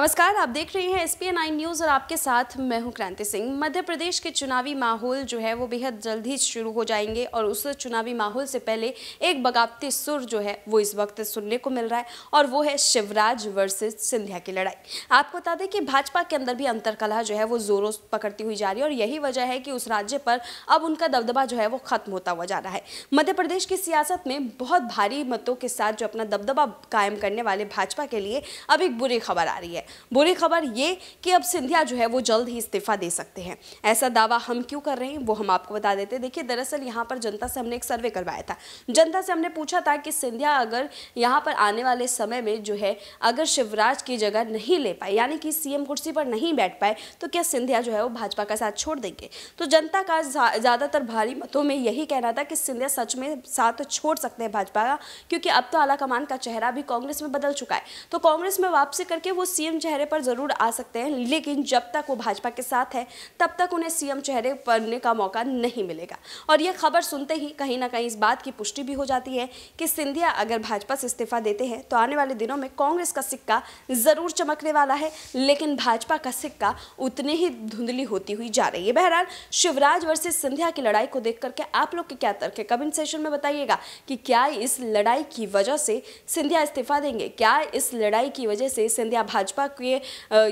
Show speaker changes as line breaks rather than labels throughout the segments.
नमस्कार आप देख रहे हैं एस पी न्यूज़ और आपके साथ मैं हूं क्रांति सिंह मध्य प्रदेश के चुनावी माहौल जो है वो बेहद जल्द ही शुरू हो जाएंगे और उस चुनावी माहौल से पहले एक बगावती सुर जो है वो इस वक्त सुनने को मिल रहा है और वो है शिवराज वर्सेस सिंधिया की लड़ाई आपको बता दें कि भाजपा के अंदर भी अंतरकला जो है वो जोरों पकड़ती हुई जा रही है और यही वजह है कि उस राज्य पर अब उनका दबदबा जो है वो खत्म होता हुआ जा रहा है मध्य प्रदेश की सियासत में बहुत भारी मतों के साथ जो अपना दबदबा कायम करने वाले भाजपा के लिए अब एक बुरी खबर आ रही है बुरी खबर ये कि अब सिंधिया जो है वो जल्द ही इस्तीफा दे सकते हैं ऐसा दावा हम क्यों कर रहे हैं वो हम आपको बता देते हैं देखिए दरअसल यहाँ पर जनता से हमने एक सर्वे करवाया था जनता से हमने पूछा था कि सिंधिया अगर यहाँ पर आने वाले समय में जो है अगर शिवराज की जगह नहीं ले पाए यानी कि सीएम कुर्सी पर नहीं बैठ पाए तो क्या सिंधिया जो है वो भाजपा का साथ छोड़ देंगे तो जनता का ज़्यादातर भारी मतों में यही कहना था कि सिंधिया सच में साथ छोड़ सकते हैं भाजपा का क्योंकि अब तो आला का चेहरा भी कांग्रेस में बदल चुका है तो कांग्रेस में वापसी करके वो सीएम चेहरे पर ज़रूर आ सकते हैं लेकिन जब तक वो भाजपा के साथ है तब तक उन्हें सीएम चेहरे बनने का मौका नहीं मिलेगा और ये खबर सुनते ही कहीं ना कहीं इस बात की पुष्टि भी हो जाती है कि सिंधिया अगर भाजपा से इस्तीफा देते हैं तो आने वाले दिनों में कांग्रेस का सिक्का ज़रूर चमकने वाला है लेकिन भाजपा का सिक्का उतनी ही धुंधली होती हुई जा रही है बहरहाल शिवराज वर्सेज सिंधिया की लड़ाई को देख करके आप लोग के क्या तर्क है कमेंट सेशन में बताइएगा कि क्या इस लड़ाई की वजह से सिंधिया इस्तीफा देंगे क्या इस लड़ाई की वजह से सिंधिया भाजपा के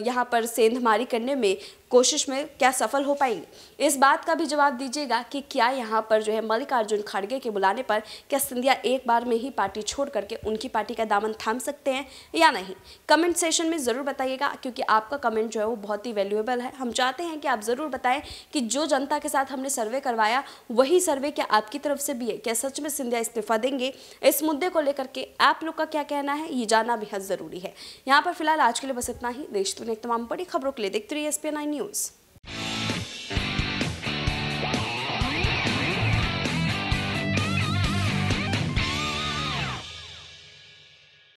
यहाँ पर सेंधमारी करने में कोशिश में क्या सफल हो पाएंगे इस बात का भी जवाब दीजिएगा कि क्या यहाँ पर जो है मल्लिकार्जुन खड़गे के बुलाने पर क्या सिंधिया एक बार में ही पार्टी छोड़ करके उनकी पार्टी का दामन थाम सकते हैं या नहीं कमेंट सेशन में ज़रूर बताइएगा क्योंकि आपका कमेंट जो है वो बहुत ही वैल्यूएबल है हम चाहते हैं कि आप ज़रूर बताएं कि जो जनता के साथ हमने सर्वे करवाया वही सर्वे क्या आपकी तरफ से भी है क्या सच में सिंधिया इस्तीफा देंगे इस मुद्दे को लेकर के आप लोग का क्या कहना है ये जानना बेहद ज़रूरी है यहाँ पर फिलहाल आज के लिए बस इतना ही देश दुनिया तमाम बड़ी खबरों के लिए देखते रहिए एस पी News.